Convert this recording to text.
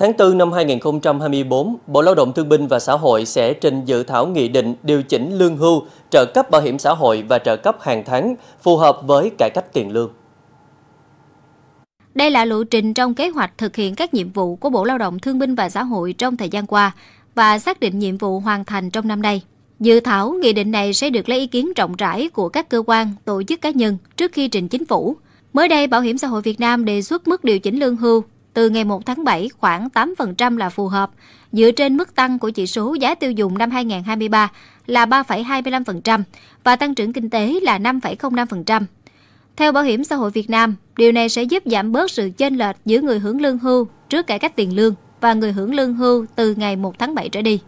Tháng 4 năm 2024, Bộ Lao động Thương binh và Xã hội sẽ trình dự thảo nghị định điều chỉnh lương hưu, trợ cấp bảo hiểm xã hội và trợ cấp hàng tháng phù hợp với cải cách tiền lương. Đây là lộ trình trong kế hoạch thực hiện các nhiệm vụ của Bộ Lao động Thương binh và Xã hội trong thời gian qua và xác định nhiệm vụ hoàn thành trong năm nay. Dự thảo nghị định này sẽ được lấy ý kiến rộng rãi của các cơ quan, tổ chức cá nhân trước khi trình chính phủ. Mới đây, Bảo hiểm xã hội Việt Nam đề xuất mức điều chỉnh lương hưu từ ngày 1 tháng 7 khoảng 8% là phù hợp, dựa trên mức tăng của chỉ số giá tiêu dùng năm 2023 là 3,25% và tăng trưởng kinh tế là 5,05%. Theo Bảo hiểm xã hội Việt Nam, điều này sẽ giúp giảm bớt sự chênh lệch giữa người hưởng lương hưu trước cải cách tiền lương và người hưởng lương hưu từ ngày 1 tháng 7 trở đi.